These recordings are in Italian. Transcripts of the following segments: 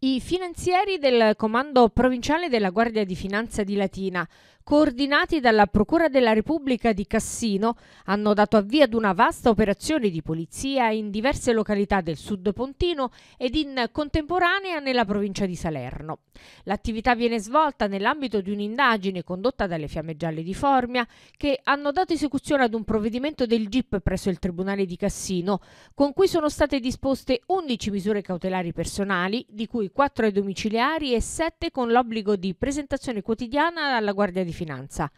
I finanzieri del Comando Provinciale della Guardia di Finanza di Latina, coordinati dalla Procura della Repubblica di Cassino, hanno dato avvio ad una vasta operazione di polizia in diverse località del sud pontino ed in contemporanea nella provincia di Salerno. L'attività viene svolta nell'ambito di un'indagine condotta dalle Fiamme Gialle di Formia che hanno dato esecuzione ad un provvedimento del GIP presso il Tribunale di Cassino, con cui sono state disposte 11 misure cautelari personali, di cui cui 4 ai domiciliari e 7 con l'obbligo di presentazione quotidiana alla Guardia di Finanza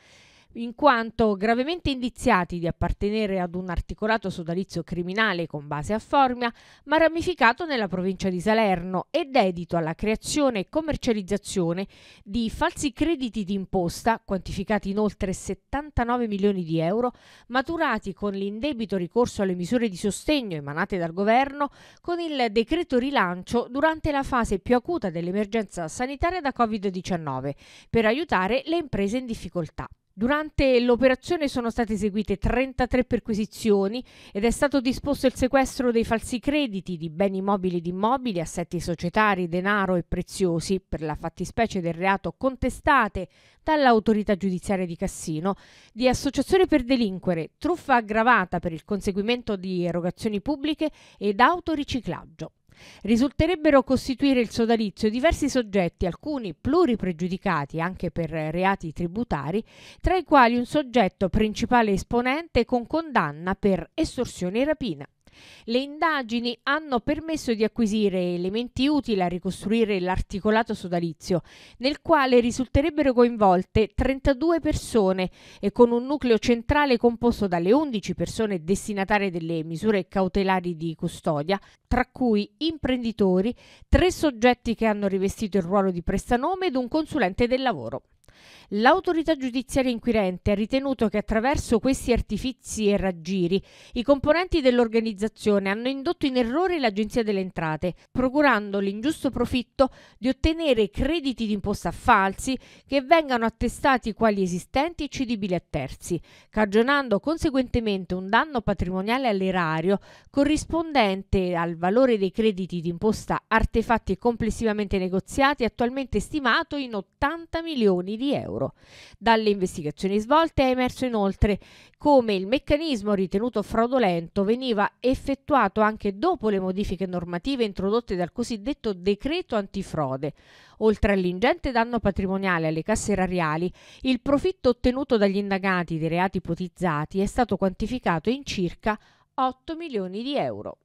in quanto gravemente indiziati di appartenere ad un articolato sodalizio criminale con base a Formia, ma ramificato nella provincia di Salerno e dedito alla creazione e commercializzazione di falsi crediti d'imposta, quantificati in oltre 79 milioni di euro, maturati con l'indebito ricorso alle misure di sostegno emanate dal governo con il decreto rilancio durante la fase più acuta dell'emergenza sanitaria da Covid-19 per aiutare le imprese in difficoltà. Durante l'operazione sono state eseguite 33 perquisizioni ed è stato disposto il sequestro dei falsi crediti di beni mobili ed immobili, assetti societari, denaro e preziosi per la fattispecie del reato contestate dall'autorità giudiziaria di Cassino, di associazione per delinquere, truffa aggravata per il conseguimento di erogazioni pubbliche ed autoriciclaggio risulterebbero costituire il sodalizio diversi soggetti, alcuni pluripregiudicati anche per reati tributari, tra i quali un soggetto principale esponente con condanna per estorsione e rapina. Le indagini hanno permesso di acquisire elementi utili a ricostruire l'articolato sodalizio, nel quale risulterebbero coinvolte 32 persone e con un nucleo centrale composto dalle 11 persone destinatarie delle misure cautelari di custodia, tra cui imprenditori, tre soggetti che hanno rivestito il ruolo di prestanome ed un consulente del lavoro. L'autorità giudiziaria inquirente ha ritenuto che attraverso questi artifizi e raggiri i componenti dell'organizzazione hanno indotto in errore l'Agenzia delle Entrate, procurando l'ingiusto profitto di ottenere crediti d'imposta falsi che vengano attestati quali esistenti e cedibili a terzi, cagionando conseguentemente un danno patrimoniale all'erario corrispondente al valore dei crediti d'imposta artefatti e complessivamente negoziati attualmente stimato in 80 milioni di euro. Dalle investigazioni svolte è emerso inoltre come il meccanismo ritenuto fraudolento veniva effettuato anche dopo le modifiche normative introdotte dal cosiddetto decreto antifrode. Oltre all'ingente danno patrimoniale alle casse erariali, il profitto ottenuto dagli indagati dei reati ipotizzati è stato quantificato in circa 8 milioni di euro.